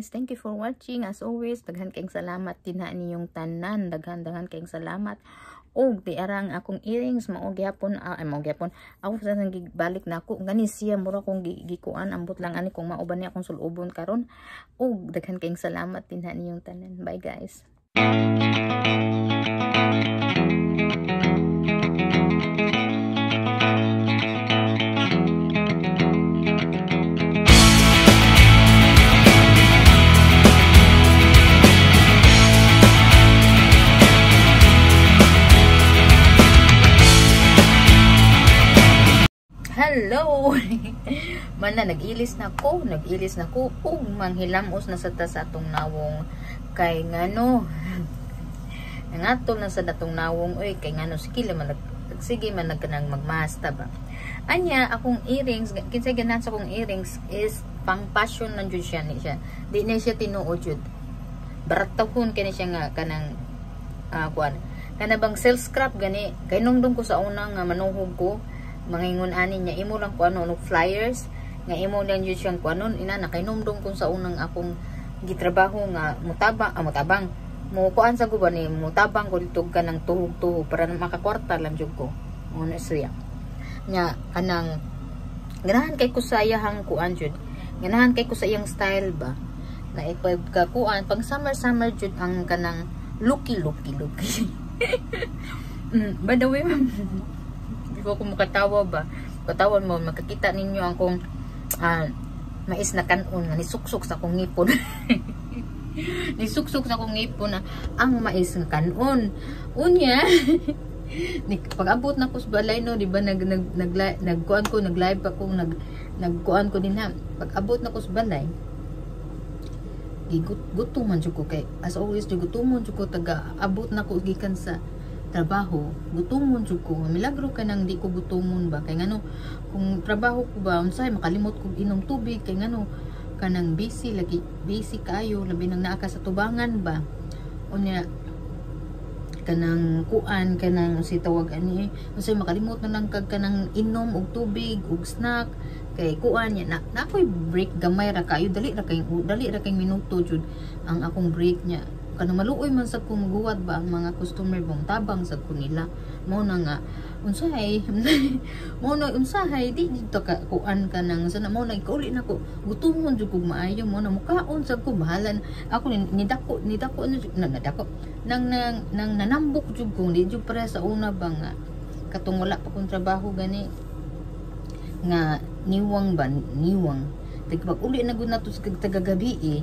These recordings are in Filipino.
guys. Thank you for watching. As always, daghan kayong salamat. Tinaan niyong tanan. Daghan-daghan kayong salamat. Og, di arang akong earrings. Maugyapon, uh, ah, ay maugyapon. Ako sa nang balik na ako. Gani siya, mura kong gigikuan. Ambot lang ani kung mauban niya akong sulubon karon. Og, daghan kayong salamat. Tinaan niyong tanan. Bye guys. Hello! Mana, nag-ilis na ko, nag na ko, ug manghilamos na sa tas atong nawong kay ngano. Nangatol na sa datong nawong, oy, kay ngano, sige man, nag sige man nagkanang magmasta ba. Anya, akong earrings, kinsa ganan sa akong earrings is pang passion na jud siya ni siya. Di na siya tinuod jud. Baratahon kani siya nga kanang uh, ah, kuan. Kanabang self scrap gani. Kay nung ko sa una nga manuhog ko, mangingon ani niya imo lang ko ano no flyers nga imo lang yun siyang kuanon ina nakainumdong kun sa unang akong gitrabaho nga mutabang ah, mutabang mo kuan sa guban ni mutabang ko litog ka ng tuhog-tuhog para na makakwarta lang jud ko ono siya nya kanang ganahan kay ko sayahang kuan jud ganahan kay ko sa iyang style ba na ipag kakuan pang summer summer jud ang kanang looky lucky lucky mm, by the way ikaw kung makatawa ba? Katawan mo, makakita ninyo ang kung uh, mais na kanon na nisuksok sa kong ngipon. nisuksok sa kong ngipon na ang mais na kanon. Unya, pag-abot na ko sa balay no, di ba nag, nag, nag, nagkuan ko, nag-live pa ako, nag, nagkuan ko din ha. Pag-abot na ko sa balay, gigutom man ko kay as always gutom man ko taga abot na ko gikan sa trabaho gutumon jud ko milagro ka nang di ko gutumon ba kay ngano kung trabaho ko ba unsay makalimot ko inom tubig kay ngano kanang busy lagi busy kayo labi nang naa sa tubangan ba unya kanang kuan kanang si tawag ani eh. unsay makalimot na lang kag kanang inom og tubig og snack kay kuan niya na, na ako'y break gamay ra kayo dali ra kay dali ra kay minuto jud ang akong break niya maluoy man sa kung guwad ba ang mga customer bang tabang sa kunila mo na nga unsahay mo na unsahay di dito ka kuan ka nang sana mo na ikauli na ko gutumon jud kog maayo mo na mukaon sa ko bahalan ako ni nidako nidako na nadako nang nang, nang nanambok jud kong di jud pare sa una ba nga katong wala pa kong trabaho gani nga niwang ba niwang Tigpag uli na gud nato sa kagtagagabi eh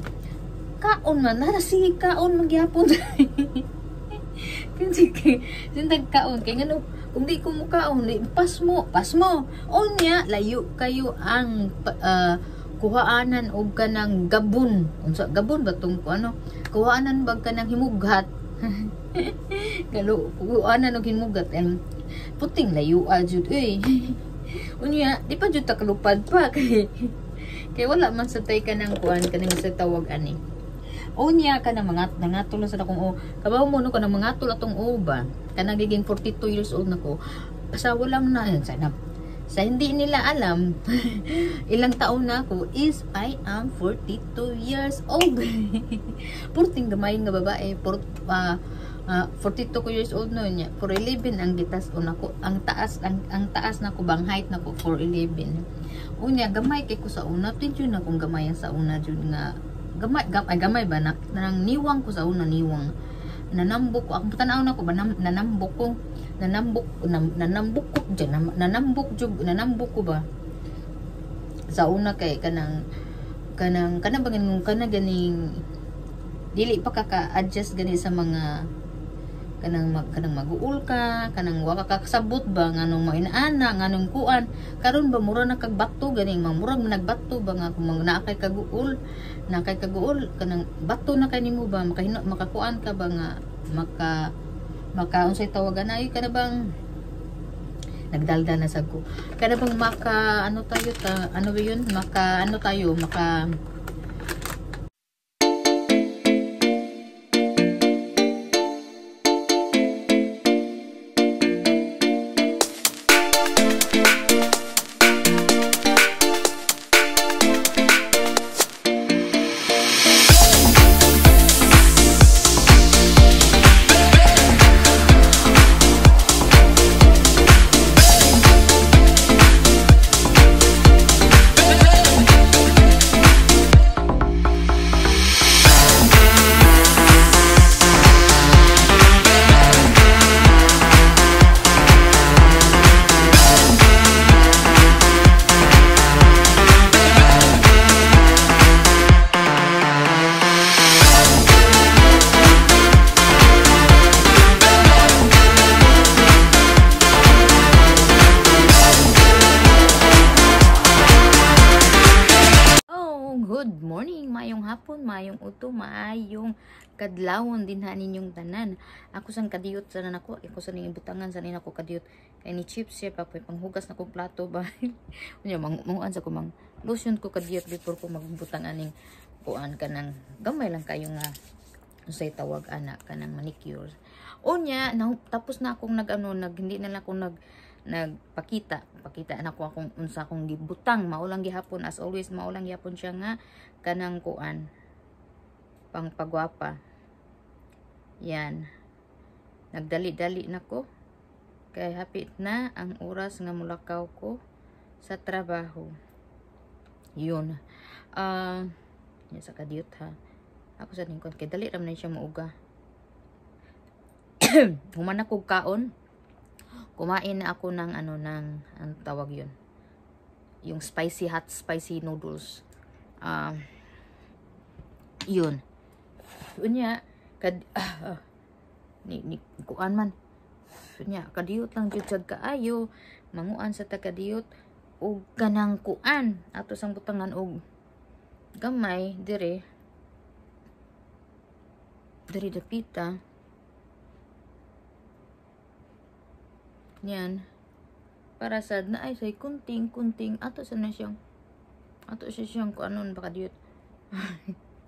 kaon man nara sige kaon magyapon kasi kay sintag kaon kay ngano kung di ko mukaon pas mo pas mo unya layo kayo ang uh, kuhaanan og kanang gabon unsa gabon ba tong ano kuhaanan bag kanang himughat galo kuhaanan og himughat and puting layo ajud ah, eh unya di pa jud ta kalupad pa kay kay wala man sa tay kanang kuan kanang sa tawag ani o niya ka na mga nangatol na sa akong o oh, kabaw mo no ka na mga tol atong o ka nagiging 42 years old na ko pasawa lang na yun sa, sa hindi nila alam ilang taon na ako is I am 42 years old purting gamay nga babae pur, uh, uh, 42 ko years old noon niya 11 ang gitas una nako ang taas ang, ang taas na ko bang height na ko 411 unya gamay kay ko sa una tudyo na kung gamayan sa una jud nga gamay gamay, gamay ba na, nang niwang ko sa una niwang nanambok ko ako tanaw na ko ba nanambok ko nanambok nanambok ko dyan nanambok jud nanambok ko ba sa una kay kanang kanang kanang bangin kanang ganing dili pa ka adjust gani sa mga kanang mag kanang maguol ka kanang wa ka kasabot ba nganong mainaana nganong kuan karon ba mura na kagbato ganing mamurag nagbato ba nga kung na kay kaguol na kay kaguol kanang bato na kay nimo ba makahino makakuan ka ba nga maka maka unsay tawagan ay kada bang nagdalda na sa ko kada bang maka ano tayo ta ano ba yun maka ano tayo maka lawon din ha ninyong tanan ako sang kadiyot sana nako ako sa ning butangan sana nako kadiyot kay ni chips siya pa panghugas na kong plato ba unya mang manguan sa ko mang lotion ko kadiyot before ko magbutang aning kuan kanang gamay lang kayo nga say tawag ana kanang manicure unya na, tapos na akong nagano nag hindi na lang ako nag nagpakita pakita na akong unsa akong gibutang maulang gihapon as always maulang gihapon siya nga kanang kuan pang pagwapa yan. Nagdali-dali na ko. Kaya hapit na ang oras nga mulakaw ko sa trabaho. Yun. Uh, yan sa kadiyot ha. Ako sa lingkod. Kaya dali naman siya mauga. Human ako kaon. Kumain ako ng ano ng ang tawag yun. Yung spicy hot spicy noodles. Um, uh, yun. Unya, kad ah, ni, ni kuan man nya kadiyot lang jud sad kaayo manguan sa takadiyot og ganang kuan ato sang butangan og gamay dire dire dapita yan para sad na ay say kunting kunting ato sa na siyang ato siya siyang kuanon baka diyot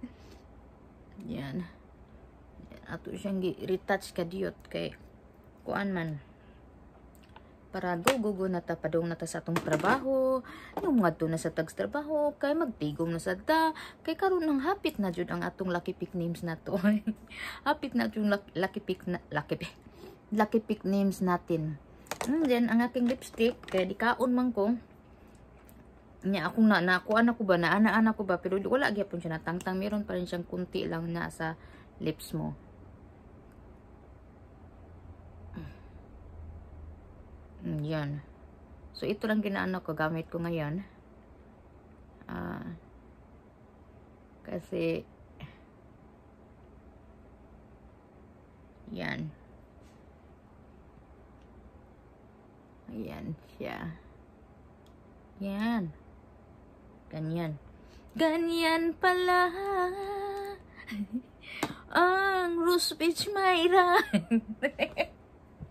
yan ato siyang retouch kadiyot kay kuan man para gugugo na tapadong na ta sa atong trabaho yung mga na sa tags trabaho kay magtigom na sa da kay karon nang hapit na jud ang atong lucky pick names na to hapit na yung lucky pick na lucky pick lucky pick names natin and hmm, then ang aking lipstick kay di kaon man ko nya akong na na ako ko ba na ana ko ba pero wala gyapon siya natangtang meron pa rin siyang kunti lang na sa lips mo yan. So, ito lang ginaano ko, gamit ko ngayon. Uh, kasi, yan. Ayan siya. Yan. Ganyan. Ganyan pala ang Rose Beach Myra.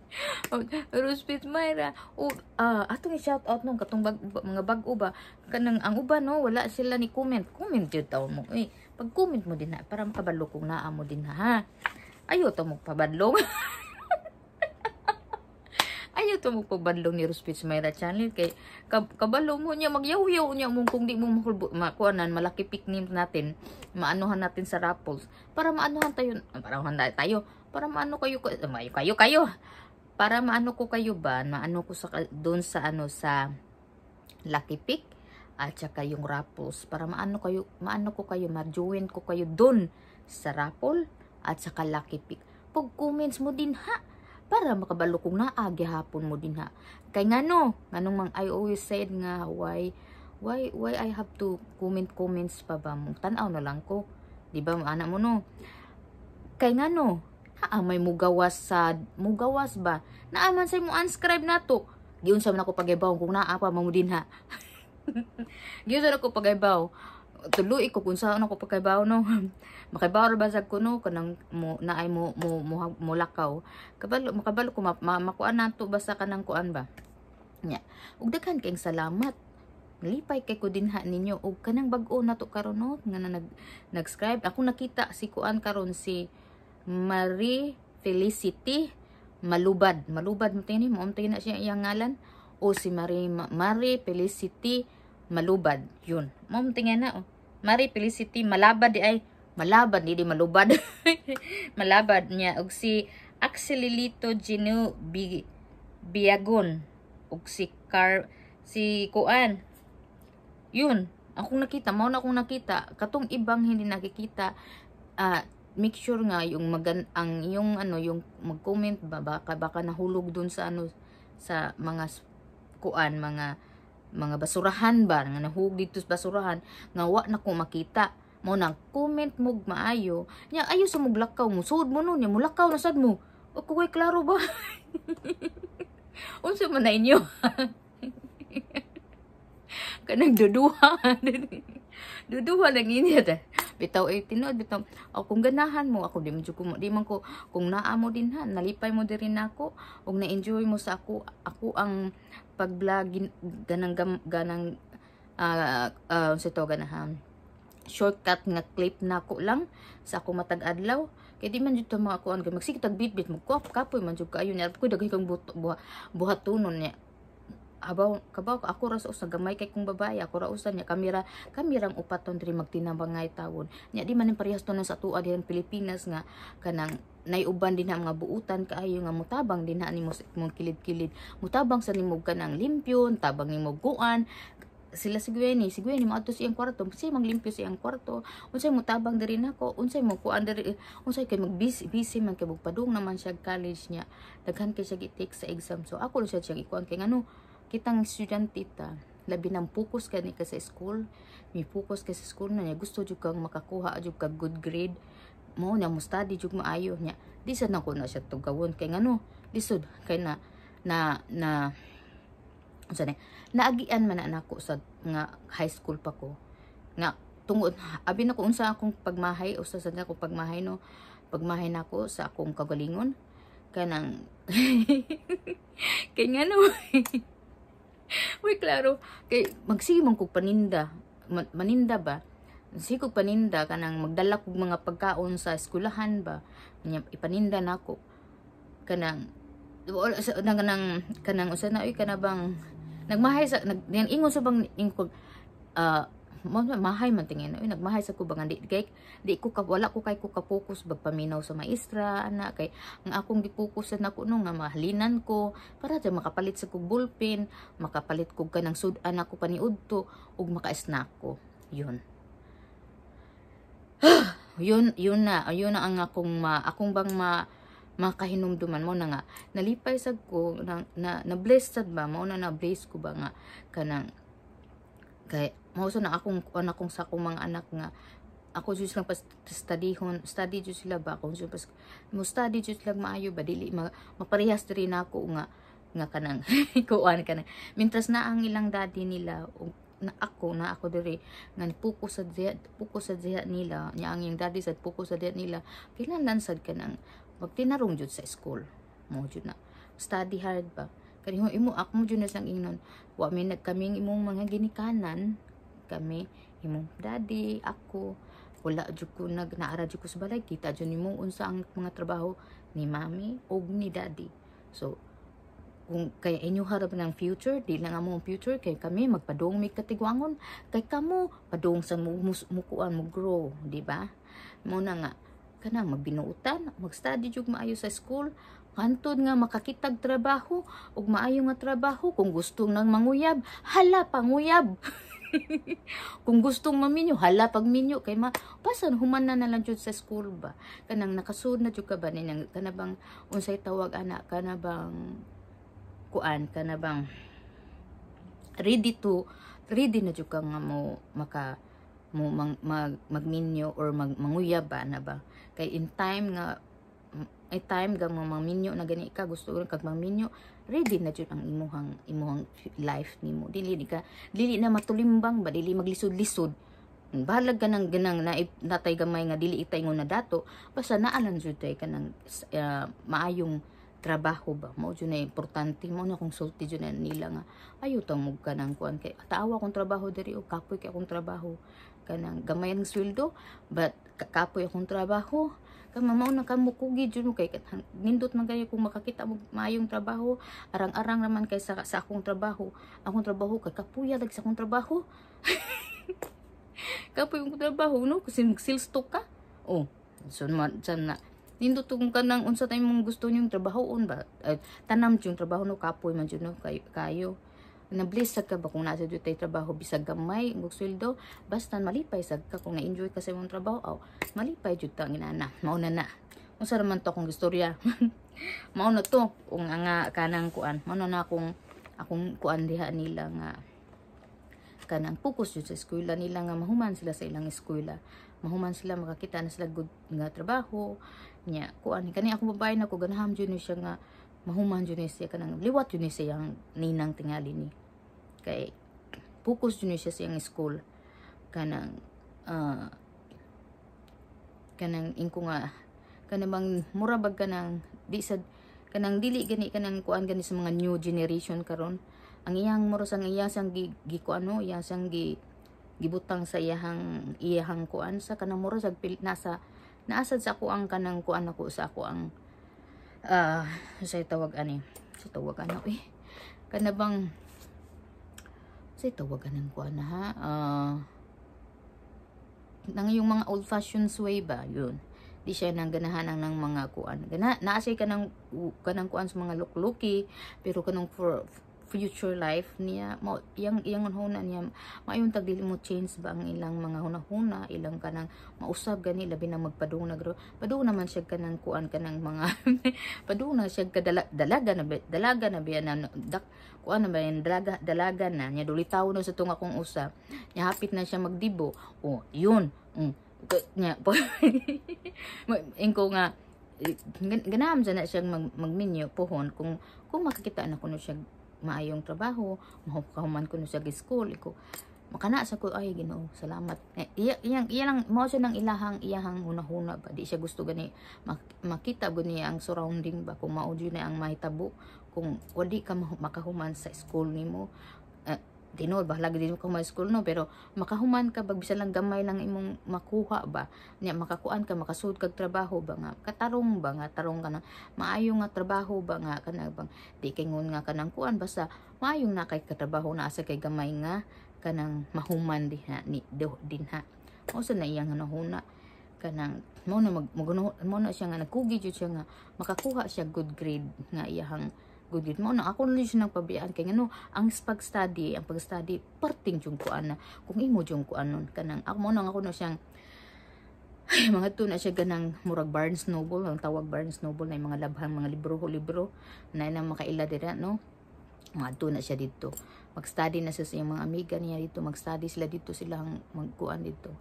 Ruspit Mayra. O, uh, ah, atong i-shout out nung katong bag, mga bag-o ba? Kanang ang uba no, wala sila ni comment. Comment jud taw mo. Eh, pag comment mo din na para makabalo kong naa mo din ha. Ayo to mo pabadlong. Ayo to mo pabadlong ni Ruspit Mayra channel kay kab kabalo mo niya magyaw-yaw niya mo kung di mo makulbo makuanan malaki picnic natin. Maanuhan natin sa raffles para maanuhan tayo ah, para maanuhan tayo para maano kayo ah, kayo kayo, kayo para maano ko kayo ba, maano ko sa, doon sa ano sa lucky pick at saka yung raffles para maano kayo, maano ko kayo, ma-join ko kayo doon sa raffle at saka lucky pick. Pag comments mo din ha para makabalo kong naagi hapon mo din ha. Kay ngano, nganong mang I always said nga why why why I have to comment comments pa ba mo? tanaw na lang ko. 'Di ba, anak mo no? Kay ngano, naa may mugawas sa mugawas ba naaman say mo unscribe na to giun sa nako pagaybaw kung naa pa mo dinha giun sa nako pagaybaw tuloy ko kung saan ako pagkaibaw no makaibaw ra basag kuno kanang mo naay mo mo mo, mo kabalo makabalo ko ma, na to nato basta kanang kuan ba nya ug daghan kay salamat lipay kay ko dinha ninyo ug kanang bag-o nato karon no nga na nag nagscribe ako nakita si kuan karon si Marie Felicity Malubad. Malubad mo tingin mo. na siya iyang ngalan. O si Marie, Marie Felicity Malubad. Yun. Mo tingin na. Oh. Marie Felicity Malabad di ay malabad hindi malubad. malabad niya og si Axelilito Genu Bi Biagon og si Car si Kuan. Yun. Akong nakita, mao na akong nakita. Katong ibang hindi nakikita, uh, make sure nga yung magan ang yung ano yung mag-comment ba baka baka nahulog dun sa ano sa mga kuan mga mga basurahan ba nga nahulog dito sa basurahan nga wa na ko makita mo nang comment mo maayo nya ayo sa muglakaw mo sud mo no nya mulakaw na sad mo o kuway klaro ba unsa man na inyo kanang duduha duduha lang ini ta bitaw ay eh, tinuod bitaw o oh, kung ganahan mo ako di man ko di man ko kung naa mo din ha nalipay mo diri nako og na-enjoy mo sa ako ako ang pag-vlog ganang ganang uh, ah, ah, uh, sa to ganahan shortcut nga clip nako lang sa ako matag adlaw kay di man jud mga kuan kay magsikitag bitbit mo kapoy man jud kaayo ni ko daghay kang buhat buhatunon niya habaw kabaw ako ra sa gamay kay kung babae ako ra usa niya kamera kamerang upaton diri magtinabang ngay tawon nya di man parehas to sa tua diri Pilipinas nga kanang nayuban din ang mga buutan kaayo nga mutabang din ani mo mong kilid-kilid mutabang sa nimog kanang limpyon tabang nimog guan sila si Gwenny, si Gwenny maadto sa kwarto, unsay maglimpyo sa iyang kwarto, unsay mutabang diri nako, unsay mo kuan diri, unsay kay magbisi busy man kay bugpadung naman siya college niya. Daghan kay siya gi-take sa exam. So ako siya siya ikuan kay ngano kitang estudyantita labi nang focus gani ka sa school may focus ka sa school na niya gusto jud kang makakuha jud ka good grade mo na mo study jud maayo niya di sad na ko na siya tugawon kay ngano lisod kay na na na unsa ni naagian man na sa nga high school pa ko nga tungod abi na ko unsa akong pagmahay usa sa akong pagmahay no pagmahay nako sa akong kagalingon kanang kay ngano Uy, klaro. Kay, magsimong kog paninda. Ma maninda ba? Sige kog paninda ka nang magdala kog mga pagkaon sa eskulahan ba? Ipaninda na ako. Kanang, nang, kanang, kanang, usan na, uy, kanabang, nagmahay sa, nag, ingon sa bang, ingon, ah, uh, mo mahay man tingin uy nagmahay sa kubangan ba di kay di ko ka wala ko kay ko ka focus pagpaminaw sa maestra ana kay ang akong gipokus na ko no nga mahalinan ko para di makapalit sa kog bulpin makapalit kog kanang sud sudan ako paniudto ug maka-snack ko yun yun yun na yun na ang akong ma, akong bang ma makahinumduman mo na nga nalipay sad ko na, na, na blessed ba mo na na bless ko ba nga kanang kay mausa na akong anak kong sa akong mga anak nga ako jud lang pas studyhon study jud sila ba ako jud pas mo study jud lang maayo ba dili ma, maparehas diri na nako nga nga kanang kuan kanang mintras na ang ilang daddy nila o, na ako na ako diri nga puko sa diha puko sa diha nila nya ang yung daddy sad puko sa diha nila kinahanglan sad kanang magtinarong jud sa school mo jud na study hard ba kanihong imo ako mo jud na sang ingnon wa may nagkaming imong mga ginikanan kami imong daddy ako wala jud ko nag naara jud ko sa balay kita jud nimo unsa ang mga trabaho ni mami og ni daddy so kung kay inyo harap ng future di na nga mo future kay kami magpadong mi katigwangon kay kamo padong sa mukuan mo grow di ba mo na nga kana magbinuutan magstudy jud maayo sa school hantod nga makakitag trabaho ug maayo nga trabaho kung gusto nang manguyab hala panguyab Kung gustong maminyo, hala pag minyo kay ma pasan human na na lang jud sa school ba. Kanang nakasud na jud ka ba ninang kanabang unsay tawag anak kanabang kuan kanabang ready to ready na jud ka nga mo maka mo mag, mag, magminyo or mag, manguya ba na ba kay in time nga ay time gang maminyo na gani ka gusto kag minyo ready na jud ang imuhang imuhang life nimo dili ka dili na matulimbang ba dili maglisod-lisod balag ka ng ganang na natay gamay nga dili itay nga dato basta naalan jud tay kanang uh, ah, maayong trabaho ba mo jud na importante mo na kung sulti jud na nila nga ayo tang mo ka kuan kay taawa akong trabaho diri o kapoy kay akong trabaho kanang gamay ang sweldo but kapoy akong trabaho kang mamaw na kamo kugi jud mo kay nindot man kayo kung makakita mo maayong trabaho arang-arang naman kay sa, sa akong trabaho akong trabaho kay kapuya dag sa akong trabaho kapuya akong trabaho no kasi mag sales to ka oh so man na nindot kung kanang unsa tay mong gusto niyo trabahoon ba uh, tanam yung trabaho no kapoy man jud no kayo, kayo nablisag ka ba kung nasa dito trabaho bisag gamay ang sweldo basta malipay sad ka kung na-enjoy ka sa imong trabaho aw malipay jud ta ginana mao na unsa man to kung istorya mao na to kung nga ah, kanang kuan mao na akong akong kuan diha nila nga kanang focus jud sa eskwela nila nga mahuman sila sa ilang eskwela mahuman sila makakita na sila good nga trabaho nya kuan kani ako babae na ko ganham jud ni siya nga mahuman jud siya kanang liwat jud siya ang ninang tingali ni kay focus jud siya siyang school kanang uh, kanang ingko nga kanang mura bag kanang di sa kanang dili gani kanang kuan gani sa mga new generation karon ang iyang moros ang iya gi, gi kuano iya gi gibutang sa iyahang iyahang kuan sa kanang moros nasa naasad sa ko ang kanang kuan ako sa ko ang uh, sa tawag ani sa tawag ano eh kana bang sa tawag anan ko ana ha uh, nang yung mga old fashioned way ba yun di siya nang ganahan ng mga kuan gana naa siya kanang kanang kuan sa mga looky pero kanang for future life niya mo iyang iyang hunahuna niya maayong tagdili mo change ba ang ilang mga hunahuna ilang kanang mausab gani labi na magpadung nagro padung naman siya kanang kuan kanang mga padung na siya kadala, dalaga na dalaga na biya ano, na dak, kuan na ba yan dalaga dalaga na niya dulitaw na sa tunga akong usa niya hapit na siya magdibo o oh, yun mm, niya ingko nga eh, ganam dyan na siyang mag, magminyo pohon kung kung makikita na kuno siya maayong trabaho mahukahuman ko no sa school iko makana sa ko ay Ginoo salamat eh, iyang iyang mao siya nang ilahang iyahang hunahuna ba di siya gusto gani makita gud ang surrounding ba kung mao na ang mahitabo kung wadi ka makahuman sa school nimo tinuod ba lagi din ko ma school no pero makahuman ka bag bisan lang gamay lang imong makuha ba nya makakuan ka makasud kag trabaho ba nga katarong ba nga tarong ka na maayo nga trabaho ba nga kana bang di kay ngon nga kanang kuan basta maayong na kay katrabaho na sa kay gamay nga kanang mahuman di diha ni dinha o sa na iyang nahuna kanang mo na mag mo na siya nga nagkugi jud siya nga makakuha siya good grade nga iyang gudid mo na ako na siya nagpabiyaan kay ngano ang pag-study ang pag-study parting jung kuan na kung imo jung kuan nun kanang ako mo nang ako na siyang ay, mga to na siya ganang murag Barnes Noble ang tawag Barnes Noble na mga labhang mga libro libro na ilang makaila dira ah, no mga to na siya dito mag-study na siya sa mga amiga niya dito mag-study sila dito sila ang magkuan dito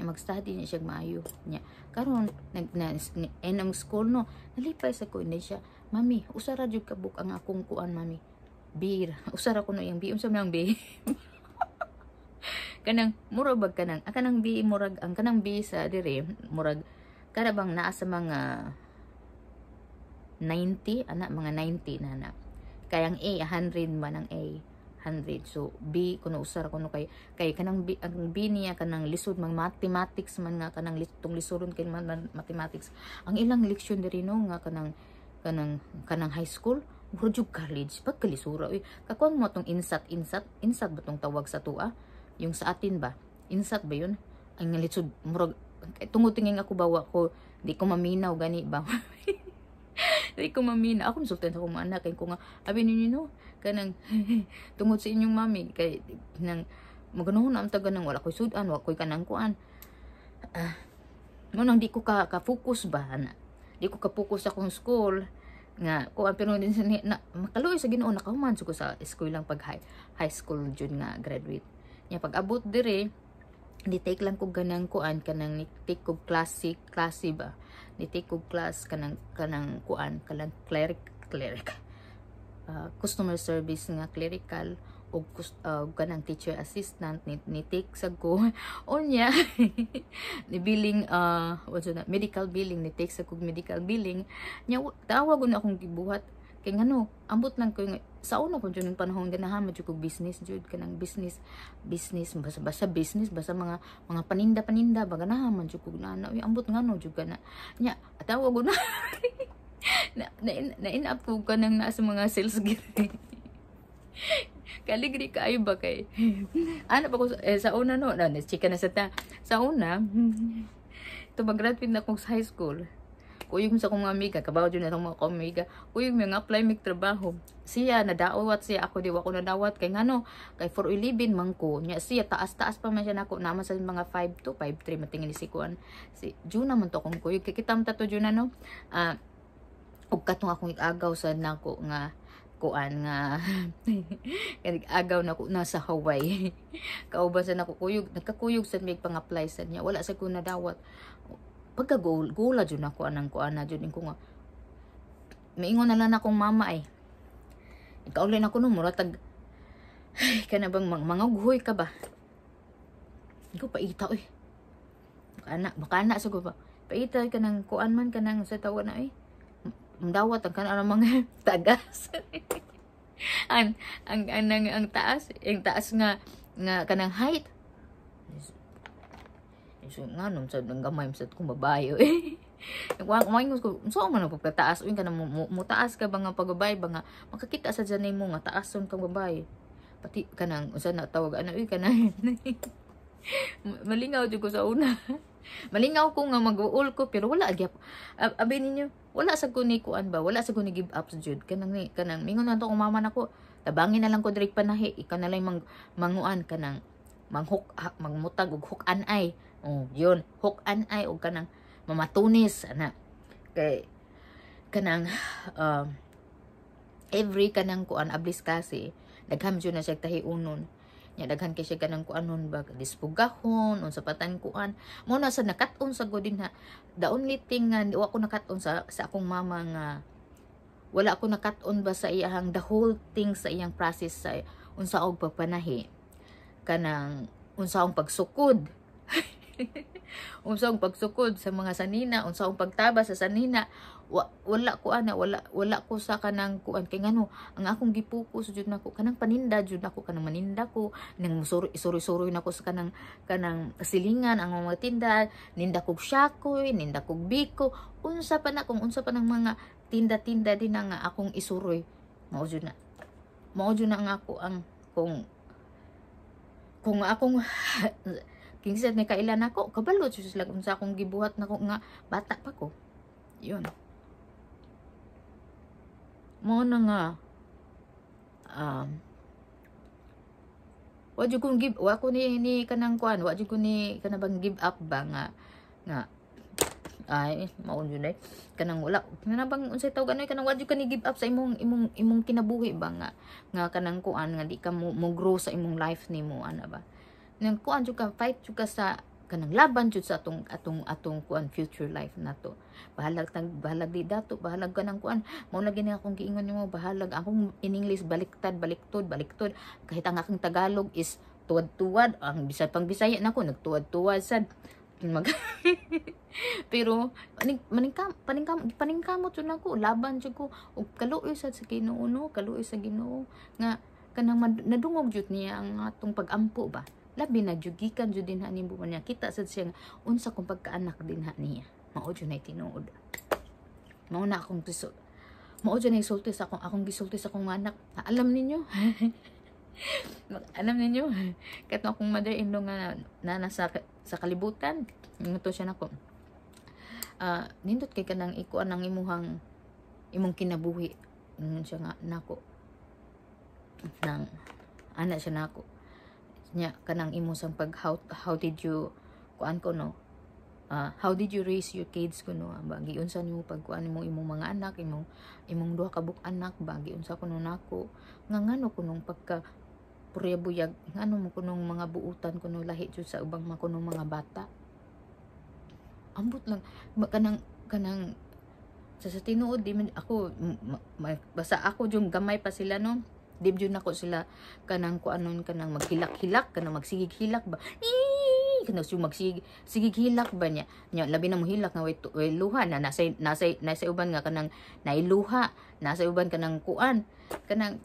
niya mag-study niya siya maayo niya karon nag na, end eh, ng school no nalipay sa ko niya siya mami usara jud kabuk ang akong kuan mami beer usara ko no yung beer unsa man beer kanang mura kanang ah, kanang bi murag ang kanang bi sa dire murag kada bang naa sa mga 90 ana mga 90 na na kay ang A 100 man ang A 100 so B kuno usar kuno kay kay kanang B ang B niya kanang lisod mang mathematics man nga kanang tong lisuron kay man, man, mathematics ang ilang leksyon diri no nga kanang kanang kanang high school buro jud college pag kalisura uy kakuan mo tong insat insat insat ba tong tawag sa tua yung sa atin ba insat ba yun ang nalitsod murag tungutingin ako bawa ko di ko maminaw gani ba di ko maminaw Ako nasultan sa akong anak. Kaya ko nga, abi ninyo no, kanang tungod sa inyong mami. Kay, nang, maganoon ang taga nang wala ko'y sudan, wala ko'y kanang kuan. Ah, uh, mo nang di ko ka, ka-focus ba, anak? di ko kapokus sa akong school nga ko ang pero din sa na makaluoy sa Ginoo nakahuman ko sa school lang pag high, high school jud nga graduate nya pag abot dire ni take lang ko ganang kuan kanang ni take ko classic klase ba ni take ko class kanang kanang kuan kanang cleric cleric uh, customer service nga clerical og ah, uh, kanang teacher assistant ni, ni take sa ko unya ni billing uh, what's that, medical billing ni take sa ko medical billing nya tawag ko na akong gibuhat kay ngano ambot lang ko yung, sa una ko jud panahon ganahan mo jud business jud kanang business business basa basa business basa mga mga paninda paninda ba ganahan man jud ko na uy ambot ngano jud kana nya tawag ko na na na, na, na, na, na, na, na, na, na, na, na, na, na, na, na, na, kaligri ka ay ba kay ano pa ko eh, sa una no na chika na sa ta sa una to graduate na kong high school kuyog sa kong amiga kabaw jud na tong mga kamiga kuyog may apply mig trabaho siya nadawat siya ako diwa ko nadawat kay ngano kay for ilibin mangko nya siya taas taas pa man siya nako naman sa mga 5 to 5 3 matingin ni si kuan si Juna man to kong kuyog kikitam ta to Juna no ah uh, og katong akong igagaw sa nako nga kuan nga kanig agaw na ko nasa Hawaii kauban sa nakukuyog nagkakuyog sa mig pang-apply sa niya wala sa ko na dawat pagka goal gola jud ako anang kuan na jud ko nga miingon na lang akong mama ay eh. ikaw lang ako no tag ay kana bang mang guhoy ka ba ko paita oy eh. makana makana sa ko ba paita ka nang kuan man ka nang sa tawa na eh. Mdawat ang kanan mga tagas. ang ang ang, ang, taas, ang taas nga nga kanang height. So, nga nung sa nang gamay sa kung babayo eh. Wag mo ingon ko, so man ko pagkataas uy kanang mo, mo, taas ka ba nga pagbabay ba makakita sa janay mo nga taas son kang babay Pati kanang usa na tawag ano uy kanang malingaw jud ko sa una. malingaw ko nga mag-uol ko pero wala gyap. Ab Abi ninyo wala sa ko ba wala sa ko give up jud kanang kanang mingon to kung mama nako tabangin na lang ko direk panahi ikaw na lang mang, manguan kanang manghuk magmutag og hook an ay oh yun an ay og kanang mamatunis ana kay kanang um, uh, every kanang kuan ablis kasi naghamdyo na siya unon nya daghan kay siya kanang kuanon ba dispugahon unsa patan kuan mo na sa nakat-on sa godin ha the only thing nga wa ko nakat-on sa sa akong mama nga wala ako nakat-on ba sa iyang the whole thing sa iyang process sa unsa og pagpanahi kanang unsa ang pagsukod unsang pagsukod sa mga sanina, unsang pagtaba sa sanina, wa, wala ko ana, wala, wala ko sa kanang kuan. Kaya ngano, ang akong gipukos jud nako, kanang paninda jud nako, kanang maninda ko, nang isuri-suri nako sa kanang, kanang silingan, ang mga tinda, ninda kog syakoy, ninda kog biko, unsa pa na, kung unsa pa nang mga tinda-tinda din na nga akong isuroy. Mao jud na. Mao jud na nga ako ang kung kung akong Kinsad ni kailan ako, kabalo sus lag unsa akong gibuhat nako nga bata pa ko. Yun. Mo na nga um wa jud kong give wa ko ni, ni kanang kuan, wa jud ko ni kanabang give up ba nga nga ay maun jud eh kanang wala kanang bang unsay tawo ganoy kanang wadyo ka ni give up sa imong imong imong kinabuhi ba nga nga kanang kuan nga di ka mo, mo grow sa imong life nimo ana ba nang kuan jud ka fight jud ka sa kanang laban jud sa atong atong atong kuan future life nato bahalag tag bahalag di dato bahalag kanang kuan mao lagi ni akong giingon nimo bahalag akong in English baliktad baliktod baliktod kahit ang akong Tagalog is tuwad-tuwad ang bisay pang Bisaya nako nagtuwad-tuwad sad mag pero maning maningkam paningkam mo jud nako laban jud ko og kaluoy sad sa Ginoo no kaluoy sa Ginoo nga kanang nadungog jud niya ang atong pagampo ba labi na jugikan jud din hanin buwan niya kita sad siya unsa kung pagkaanak din ha niya mao jud nay tinuod mao na akong tisul mao jud nay sulti sa akong akong gisulti sa akong anak na alam ninyo alam ninyo kahit akong mother-in-law nga na nasa sa kalibutan nito siya nako uh, ah, nindot kay kanang iko anang imuhang imong kinabuhi ngon siya nga nako nang anak siya nako niya kanang imusang pag how, how did you kuan ko no uh, how did you raise your kids kuno ah, ba giunsa nimo pagkuan mo imong mga anak imong imong duha ka buk anak ba giunsa kuno nako nga ngano kunong pagka purebuyag ngano mo kunong mga buutan kuno lahi jud sa ubang makunong mga bata ambot lang kanang kanang sa, sa tinuod di man ako basa ako jung gamay pa sila no Dibdyo na ko sila kanang ko kuanon kanang maghilak-hilak, kanang magsigig-hilak ba. Eee! Kanang so magsigig-hilak ba niya. Nya, labi na mo hilak nga way, luha na nasa, nasa, nasa uban nga kanang nailuha, nasa uban kanang kuan, kanang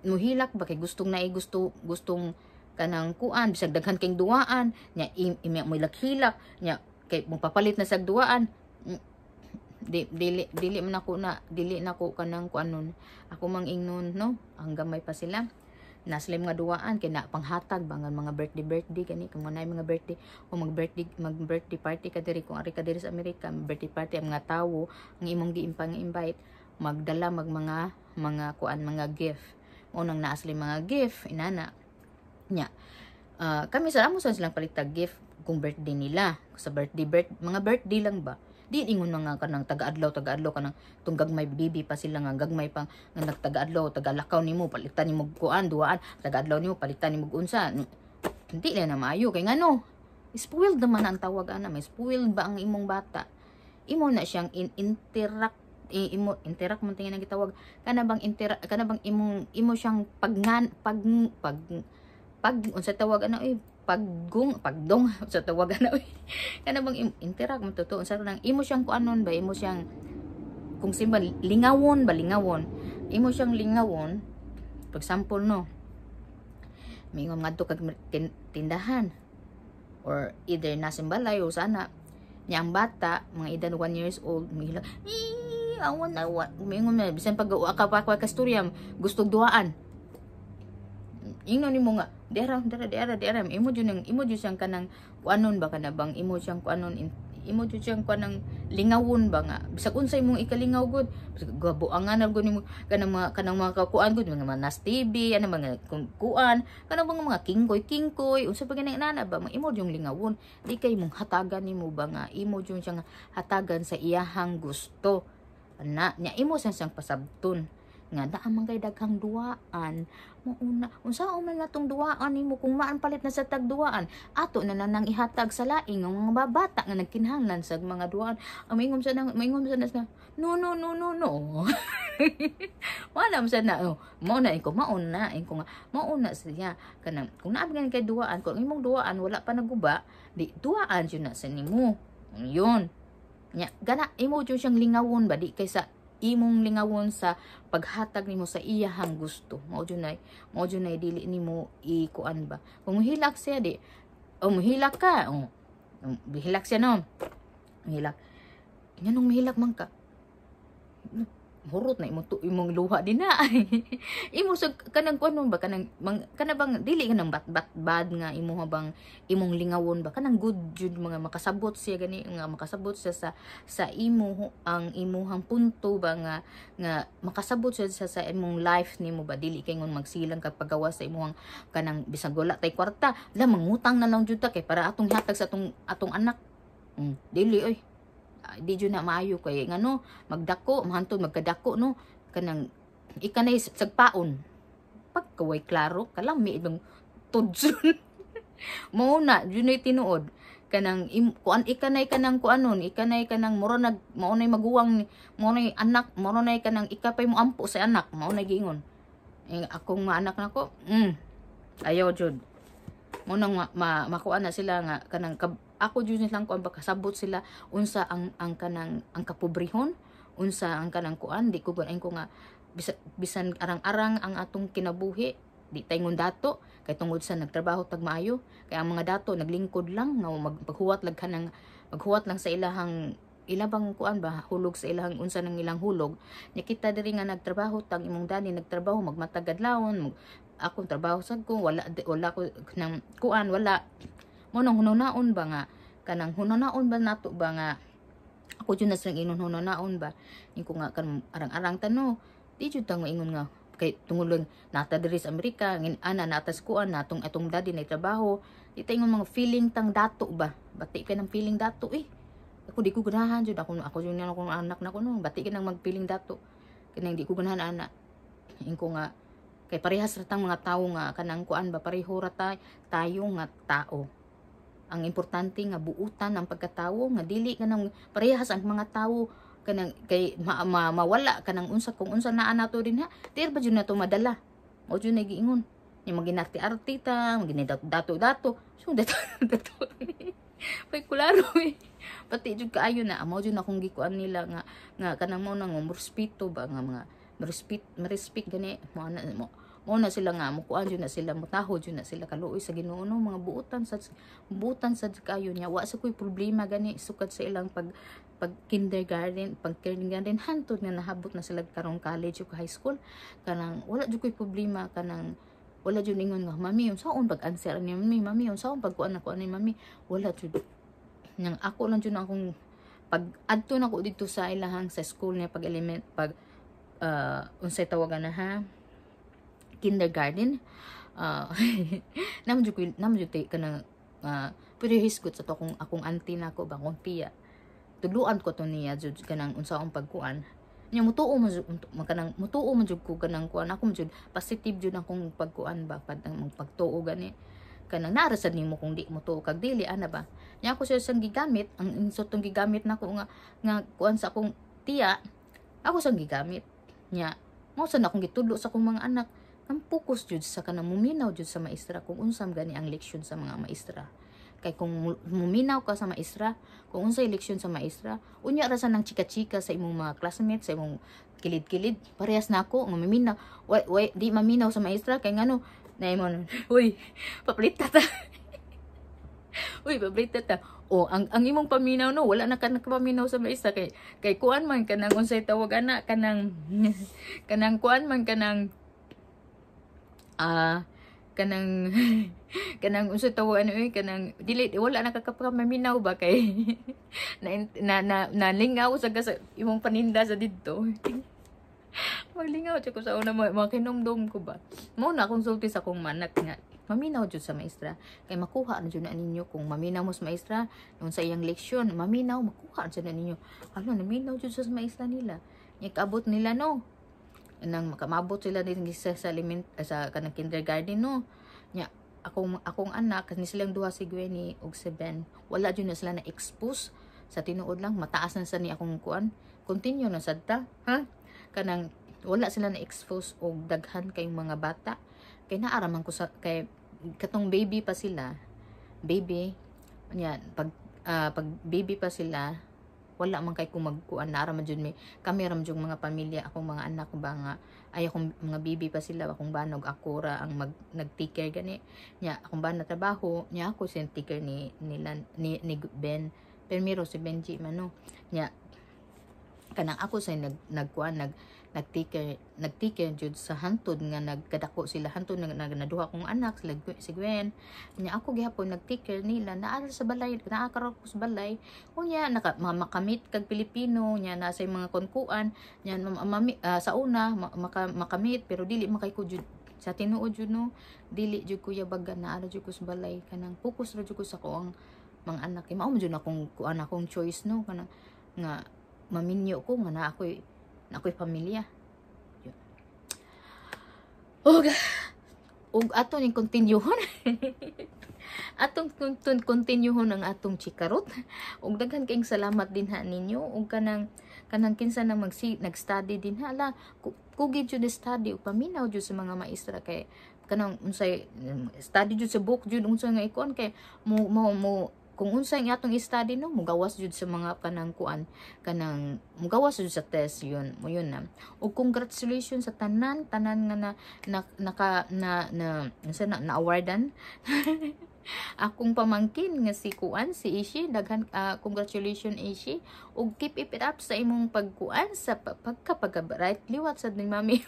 muhilak ba kay gustong na gusto gustong kanang kuan bisag daghan kang duaan nya imya mo hilak hilak nya kay mo papalit na sa duwaan di, dili dili man ako na dili nako kanang kuanon ako mang ingnon no ang may pa sila na naslim nga duwaan kay na panghatag bang mga birthday birthday kani kung nay mga birthday o mag birthday mag birthday party ka diri kung ari ka diri sa Amerika birthday party ang mga tawo ang imong giimpang invite magdala mag mga mga kuan mga gift unang asli mga gift inana nya uh, kami sa amo sa silang palitag gift kung birthday nila sa birthday birth, mga birthday lang ba Di ingon nga kanang ng taga-adlaw, taga-adlaw ka ng itong bibi pa sila nga gagmay pa nga nagtaga-adlaw, taga-lakaw ni palitan nimo mo kuan, duaan, taga-adlaw ni palitan nimo unsa. Hindi na na maayo. Kaya nga no, spoiled naman ang tawag ana, may spoiled ba ang imong bata? Imo na siyang in interact I, imo interact man tingin gitawag kana bang kana bang imong imo siyang pag pag pag pag unsa tawag ano eh paggung pagdong sa so, tawagan na kana bang interag man sa nang imo siyang kuanon ba imo siyang kung simba lingawon ba lingawon imo siyang lingawon pag sample no mingon ngadto kag tindahan or either na simbalay o sana niya ang bata mga edad 1 years old mihila awan na awan mingon na bisan pag uakapakwa ka storya gusto duaan ingno nimo nga dera dera dera dera imo jud nang imo jud siyang kanang kuanon ba kana bang imo siyang kuanon imo jud siyang kanang lingawon ba nga bisag unsay imong ikalingaw gud gabo ang anal gud nimo kanang mga kanang mga kuan gud mga manas TV ano mga kuan kanang mga mga kingkoy kingkoy unsa pa ganang nana ba imo jud lingawon di kay mong hatagan nimo ba nga imo jud siyang hatagan sa iyahang gusto na nya imo sang pasabton nga daan man kay daghang duaan mauna unsa o man natong duwaan nimo kung maan palit na sa tagduaan ato na nanang ihatag sa laing ang mga bata nga nagkinhanglan sa mga duaan ang ah, maingom sa nang maingom sa nas na no no no no no wala mo sa na oh, mauna ko mauna ko nga mauna siya kanang kung naabgan kay duwaan kung imong duaan wala pa naguba di duaan yun na sa nimo yun nya gana imo jud siyang lingawon ba di kaysa imong lingawon sa paghatag nimo sa iyahang gusto mao junay mao junay dili nimo ikuan ba kung hilak siya di um hilak ka um, bihilak hilak siya no hilak nganong hilak man ka hurot na imo to imong luha din na imo kanang kuno ba kanang mang, kana dili kanang bat bat bad nga imo habang imong lingawon ba kanang good jud mga makasabot siya gani nga makasabot siya sa sa imo ang imong punto ba nga nga makasabot siya sa, sa imong life nimo ba dili kay ngon magsilang kag pagawa sa imong kanang bisag wala tay kwarta la mangutang na lang jud ta kay para atong hatag sa atong atong anak mm, dili oy Ah, di jud na maayo kay ngano magdako mahantod magkadako no kanang ika ikanay sagpaon Pag kaway klaro kalami itong tudson mo na jud tinuod kanang kuan ikanay kanang kuanon ikanay kanang moro nag mao nay maguwang mao nay anak moro nay kanang ikapay mo ampo sa anak mao nay giingon eh, akong mga anak nako mm ayaw jud mo nang ma, ma, makuha na sila nga kanang kab, ako jud lang kuan kasabot sila unsa ang ang kanang ang kapobrehon unsa ang kanang kuan di ko ganain ko nga bisan, arang-arang ang atong kinabuhi di tayong dato kay tungod sa nagtrabaho tag maayo kay ang mga dato naglingkod lang nga magpaghuwat lag kanang maghuwat lang sa ilahang ilabang kuan ba hulog sa ilang unsa nang ilang hulog nakita diri nga nagtrabaho tang imong dani nagtrabaho magmatagad lawon mag, akong trabaho sad ko wala wala ko nang kuan wala Munong hunonaon ba nga? Kanang hunonaon ba nato ba nga? Ako dyan na sang inon hununaon ba? Yung ko nga kan arang-arang tano. Di dyan tango ingon nga. Kay tungulong nata diri sa Amerika. Ngin ana natas kuan natong atong daddy na trabaho. Di tingon mga feeling tang dato ba? Bati kay nang feeling dato eh. Ako di ko ganahan jud Ako, ako dyan na akong anak na ko noon. Bati kay nang magpiling dato. Kaya di ko ganahan ana ing ko nga kay parehas ratang mga tao nga kanang kuan ba pareho ra ta, tayo nga tao ang importante nga buutan ang pagkatawo nga dili kanang parehas ang mga tawo kanang kay ma, ma, mawala kanang unsa kung unsa naa nato din ha. Dir ba jud nato madala. Mao jud nay giingon. Ni maginarti arti ta, maginidato dato. So dato dato. Pay kularo eh. Pati jud kaayo na amo jud akong gikuan nila nga nga kanang mo nang respeto ba nga mga respect respect gani mo ana mo mo na sila nga mukuan jud na sila mutaho jud na sila kaluoy sa Ginoo mga buutan sa buutan sa kayo niya wa sa koy problema gani sukat sa ilang pag pag kindergarten pag kindergarten hantud nga nahabot na sila karong college o high school kanang wala jud koy problema kanang wala jud ingon nga mami yung saon pag answer ni mami mami yung saon pag kuan ako ni mami wala jud nang ako lang jud akong pag adto na ko dito sa ilahang sa school niya pag element pag uh, unsay tawagan na ha kindergarten ah, uh, namjud ko namjud tay kana uh, ah, pero hisgot sa to akong akong auntie nako ba kung tiya tuluan ko to niya jud kanang ang pagkuan nya mutuo mo kanang mutuo mo jud ko kanang kuan ako jud positive jud akong pagkuan ba pag ang pagtuo gani kanang narasad nimo kung di mo tuo kag dili ana ba nya ako sa sang gigamit ang insotong gigamit na ko nga nga kuan sa akong tiya ako sang gigamit nya mo sa akong gitudlo sa akong mga anak ang focus jud sa kanang muminaw jud sa maestra kung unsam gani ang leksyon sa mga maestra kay kung muminaw ka sa maestra kung unsay leksyon sa maestra unya ra sa nang chika-chika sa imong mga classmates sa imong kilid-kilid parehas na ako nga maminaw way, way, di maminaw sa maestra kay ngano naimon uy paplit ta uy paplit ta o ang ang imong paminaw no wala na ka nakapaminaw sa maestra kay kay kuan man kanang unsay tawag ana kanang kanang kuan man kanang ah kanang kanang unsa tawo ano eh kanang dili wala nakakapamaminaw ba kay na, na, na, nalingaw sa sa imong paninda sa didto malingaw ko sa una mga, mga ko ba mo na konsulti sa akong manak nga maminaw jud sa maestra kay makuha na jud na ninyo kung maminaw mo sa maestra nung sa iyang leksyon maminaw makuha na jud na ninyo ano naminaw jud sa maestra nila Nikabot nila no nang makamabot sila din sa sa, aliment eh, sa kanang kindergarten no nya akong akong anak kasi silang duha si Gwenny ug si Ben wala jud na sila na expose sa tinuod lang mataas na sa ni akong kuan continue na sad ta ha kanang wala sila na expose og daghan kay mga bata kay naaraman ko sa kay katong baby pa sila baby nya pag uh, pag baby pa sila wala man kay kung magkuan na ra man jud may kami ra jud mga pamilya akong mga anak ba nga ay akong mga bibi pa sila akong banog ako ang mag nag-take care gani nya akong ba na trabaho nya ako sin take ni nila ni, ni Ben pero si Benji mano no nya kanang ako sa nag nagkuan nag, nag nagtiker nagtiker jud sa hantud nga nagkadako sila hantud nga nagnaduha kong anak sila si Gwen nya ako gihapon nagtiker nila naa sa balay naa karon ko sa balay unya naka makamit kag Pilipino nya nasa mga konkuan nya mami, uh, sa una maka, makamit pero dili makay jud sa tinuod jud no dili jud ko baga naa jud ko sa balay kanang focus ra jud ko sa ko ang mga anak eh, mao jud na akong kuan akong choice no kanang nga maminyo ko nga na ako ako'y pamilya. Yun. Ug, ug ato ning kontinyuhon. atong kontinyuhon ang atong chikarot. Og daghan kayong salamat din ha ninyo. Og kanang kanang kinsa nang mag nag-study din ha la kugi jud study ug paminaw jud sa mga maestra kay kanang unsay mm, study jud sa book jud unsay nga ikon kay mo mo mo kung unsa ang atong study no mugawas jud sa mga kanang kuan kanang mugawas jud sa test yun mo yun na o congratulations sa tanan tanan nga na, na naka na na unsa na, na awardan akong pamangkin nga si kuan si Ishi daghan uh, congratulations Ishi ug keep it up sa imong pagkuan sa pagkapag right liwat sa ni mami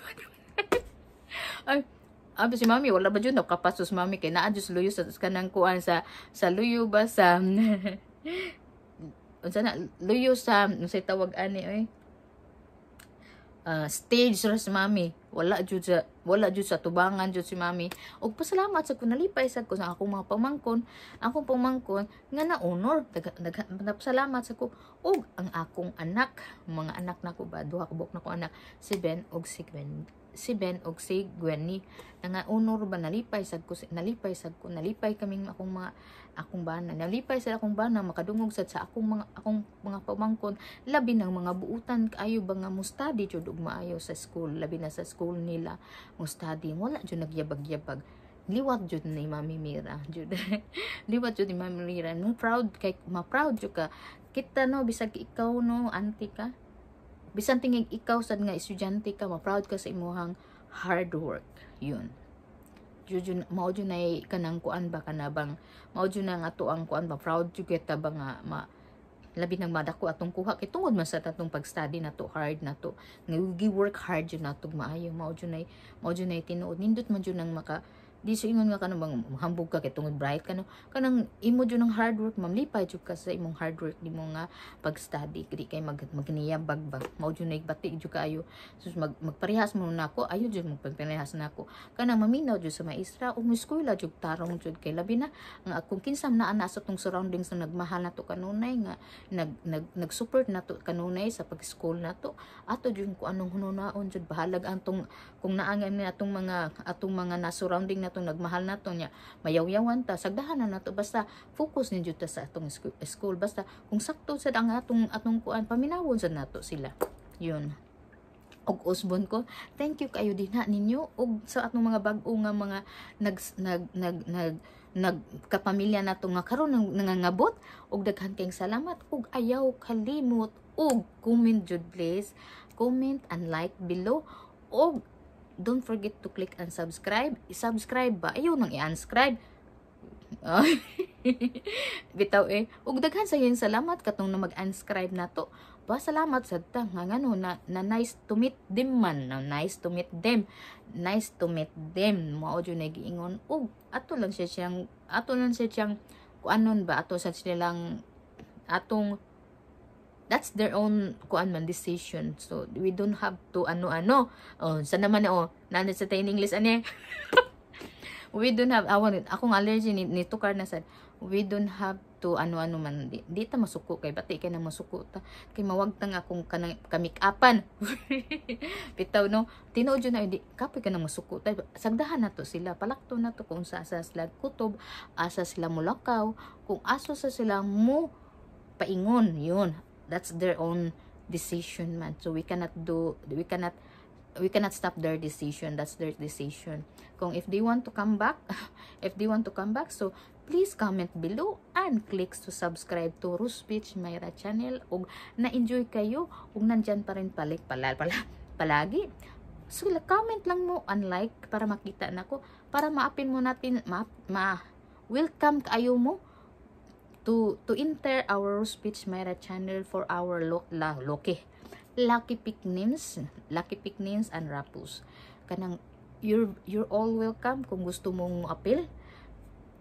ay Abi si mami, wala ba dyan? Kapasos mami, kay naa sa luyo sa kanang kuan sa, sa luyo ba sa, unsa na, luyo sa, unsa tawag ani, oy. Uh, stage ra si mami wala jud sa wala jud sa tubangan jud si mami og pasalamat sa kun nalipay sad ko sa akong mga pamangkon akong pamangkon nga na honor nagpasalamat sa ko og ang akong anak mga anak nako ba duha ko ka na ko anak si Ben og si Gwen si Ben og si Gwenny ni nga unor oh, ba nalipay sad ko nalipay sad ko nalipay kaming akong mga akong bana nalipay sad akong bana makadungog sad sa akong mga akong mga pamangkon labi ng mga buutan kayo ba nga mustadi jud og maayo sa school labi na sa school nila mustadi wala jud nagyabag-yabag liwat jud ni Mami Mira jud liwat jud ni Mami Mira no proud kay ma proud jud ka kita no bisag ikaw no anti ka bisan tingig ikaw sad nga estudyante ka ma-proud ka sa imuhang hard work yun jud mao jud kanang kuan ba kanabang mao na nga tuang ang kuan ba proud to kita ba nga ma labi nang madako atong kuha kay tungod man sa tatong pag-study nato hard nato nga gi work hard jud nato maayo mao jud nay mao jud nay tinuod nindot man jud nang maka di so ingon nga kanang hambog ka kay tungod bright kano kanang imo jud ng hard work ma'am lipay jud ka sa imong hard work di mo nga pag-study kay kay mag magniyabbag ba mao jud nay bati jud kaayo sus mag magparehas mo nako ayo jud magparehas nako kanang maminaw jud sa maestra o miskwela jud tarong jud kay labi na ang akong kinsam na ana sa tong surroundings na nagmahal nato kanunay nga nag nag nag-support nato kanunay sa pag-school nato ato jud ko anong hununaon jud bahalag tong kung naangay ni atong mga atong mga na surrounding nato to nagmahal na to nya mayawyawan ta sagdahan na to basta focus ninyo ta sa atong school basta kung sakto sad ang atong atong kuan paminawon sa nato sila yun og usbon ko thank you kayo din ha ninyo og sa atong mga bag-o nga mga nag nag nag nag nagkapamilya na nga karon nang nangangabot og daghan kayong salamat og ayaw kalimot og comment jud please comment and like below og don't forget to click and subscribe. I-subscribe ba? Ayaw nang i-unscribe. Bitaw eh. Ug daghan sa yung salamat katong na mag-unscribe na to. Ba, salamat sa ta. Nga ngano, na, na nice to meet them man. Na nice to meet them. Nice to meet them. Maodyo na giingon. Ug, ato lang siya siyang, ato lang siya siyang, anon ba, ato sa silang, atong, that's their own kuan man decision so we don't have to ano ano oh sa naman oh nanan sa tayo English ani we don't have awan akong allergy ni, ni Tukar na sad we don't have to ano ano man di, di ta masuko kay bati kay na masuko ta kay mawag ta nga kung kanang kamik apan bitaw no tinuod jud na di kapoy ka na masuko ta sagdahan na to sila palakto na to kung sa asa sila kutob asa sila mulakaw kung aso sa sila mo paingon yun that's their own decision man so we cannot do we cannot we cannot stop their decision that's their decision kung if they want to come back if they want to come back so please comment below and click to subscribe to Rose Beach Myra channel ug na-enjoy kayo ug nandyan pa rin palik pala, pala, palagi so comment lang mo unlike para makita nako para maapin mo natin ma, ma welcome kayo mo to to enter our speech meta channel for our lo, la, loke lucky pick names lucky pick names and rapus kanang you're you're all welcome kung gusto mong appeal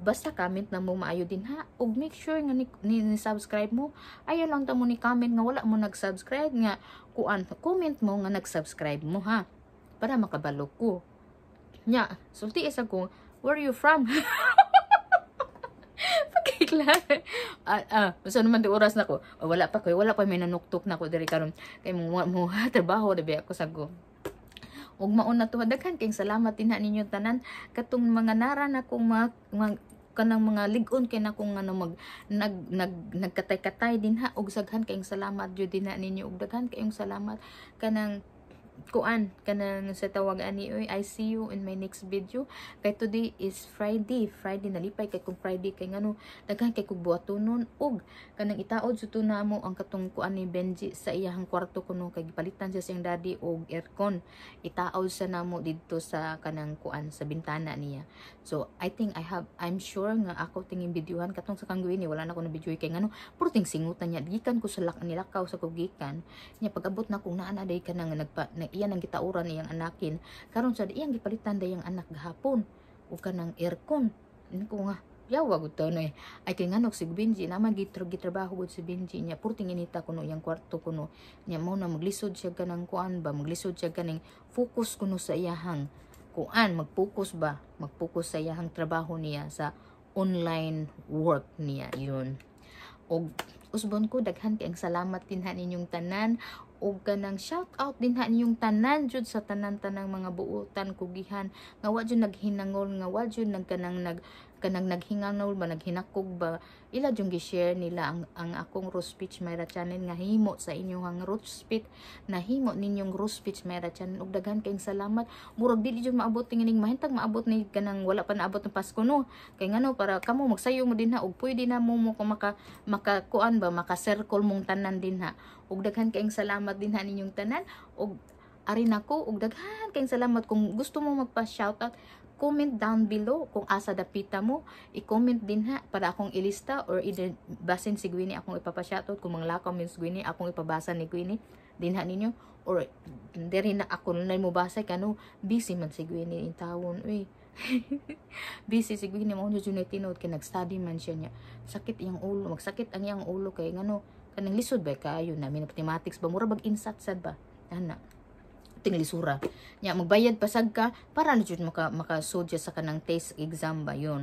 basta comment na mo maayo din ha ug make sure nga ni, ni, ni subscribe mo ayo lang ta mo ni comment nga wala mo nag-subscribe nga kuan comment mo nga nag-subscribe mo ha para makabalo ko nya sulti isa ko where are you from bigla. ah, ah, so naman di oras na ko. Oh, wala pa ko, wala pa may nanuktok na ko diri karon. Kay mo mo trabaho dibi ako sago. Ug maon na tuha daghan kay salamat tinha ninyo tanan katong mga nara na kong mga, mga kanang mga ligon kay na kung ano mag nag, nag nagkatay-katay din ha ug saghan kayong salamat jud din na ninyo ug daghan kayong salamat kanang kuan kanang sa tawag ani oy I see you in my next video kay today is Friday Friday nalipay kay kung Friday kay ngano daghan kay kog buhatonon og kanang itaod sa na ang katong kuan ni Benji sa iyang kwarto kuno kay gipalitan siya siyang daddy og aircon itaod sa namo didto sa kanang kuan sa bintana niya so I think I have I'm sure nga ako tingin videohan katong sa kangguin ni wala na ko na video kay ngano puro ting singutan niya gikan ko sa lak nilakaw sa kugikan niya pagabot na kung naa na day kanang nagpa na, iyan ang gitauran niyang anakin karon sad iyang gipalitan dayang anak gahapon ug kanang aircon ko nga yawa gud to eh. ay kay nganok si Benji na gitro gitrabaho gud si Benji niya purting inita kuno yang kwarto kuno niya mao na maglisod siya kanang kuan ba maglisod siya kaning focus kuno sa iyahang kuan mag-focus ba mag sa iyahang trabaho niya sa online work niya yun og usbon ko daghan kay salamat tinhan inyong tanan og kanang shout out din ha niyong tanan jud sa tanan-tanang mga buutan kugihan nga wa jud naghinangol nga wa jud nagkanang nag kanang naghinganol ba naghinakog ba ila jung gi-share nila ang, ang akong roast peach mayra channel nga himo sa inyong ang roast peach na himo ninyong roast peach mayra channel ug daghan kaayong salamat murag dili jud maabot tingining mahintag maabot ni kanang wala pa naabot ng Pasko no kay ngano para kamo magsayo mo din ha ug pwede na mo mo maka makakuan ba maka circle mong tanan din ha ug daghan kaayong salamat din ha ninyong tanan ug ari nako ug daghan kaayong salamat kung gusto mo magpa shoutout comment down below kung asa dapita mo. I-comment din ha para akong ilista or basin si Gwini akong ipapashoutout. Kung mga lakaw means Gwini, akong ipabasa ni Gwini. Din ha ninyo. Or diri na ako na mo basa kano busy man si Gwini in town. Uy. busy si Gwini mo yun yung tinood kay nag-study man siya niya. Sakit iyang ulo. Magsakit ang iyang ulo kay ngano kanang lisod ba kayo namin mathematics ba mura bag insat sad ba. Ana uting lisura. Nya magbayad pasag ka para na jud maka makasudya sa kanang test exam ba yon.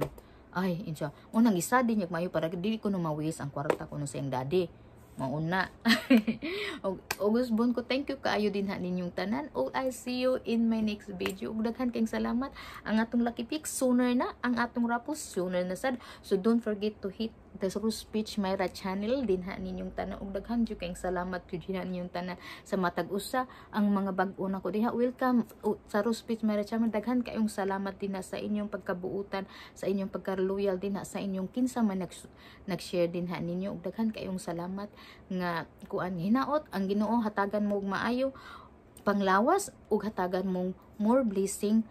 Ay, insya. Unang study niya mayo para dili ko numawis ang kwarta ko no sa sayang daddy. Mauna. August Bon ko, thank you kaayo din ha ninyong tanan. O I see you in my next video. Ug daghan kayong salamat. Ang atong Lucky Pick, sooner na. Ang atong Rapos, sooner na sad. So don't forget to hit Dasrus Speech Myra Channel din ha ninyong tanan og daghan jud kay salamat jud dinha ninyong tanan sa matag usa ang mga bag-o na ko diha welcome sa Rose Speech Myra Channel daghan kayong salamat din sa inyong pagkabuutan sa inyong pagka-loyal din ha sa inyong kinsa man nag nag-share din ha ninyo og daghan kayong salamat nga kuan hinaot ang Ginoo hatagan mo og maayo panglawas ug hatagan mong more blessing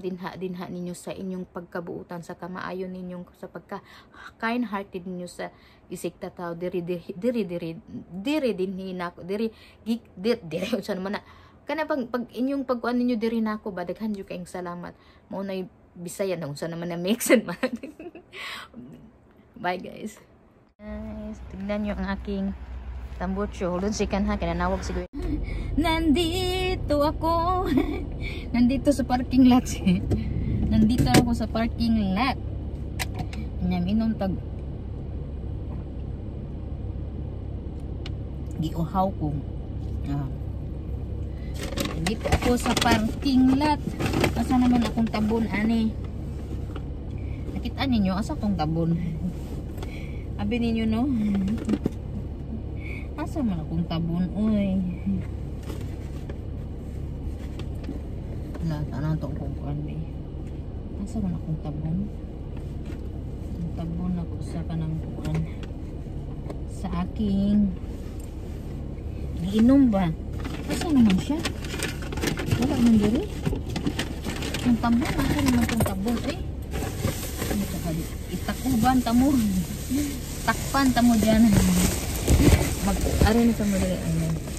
din ha din ha ninyo sa inyong pagkabuutan sa kamaayon ninyong sa pagka kind hearted ninyo sa isik tao diri diri diri diri diri din hina diri gig diri diri unsa man na kana pag, pag inyong pagkuan ninyo diri nako ba daghan jud kaayong salamat mo na bisaya na unsa naman na mix and man bye guys guys tingnan niyo ang aking tambucho hulun si kanha kinanawag siguro nandito nandito ako. nandito sa parking lot. nandito ako sa parking lot. Anyam, inom tag giuhaw ko. Ah. Nandito ako sa parking lot. Asa naman akong tabon, ani? Nakita ninyo, asa akong tabon? Abi ninyo, no? Asa man akong tabon, uy. na anong itong kukuan ba eh asa man akong tabon ang tabon ako sa kanang kukuan sa aking giinom ba asa naman siya wala man diri ang tabon asa naman itong tabon eh ano itakuban tamo takpan tamo dyan mag na sa madali ayan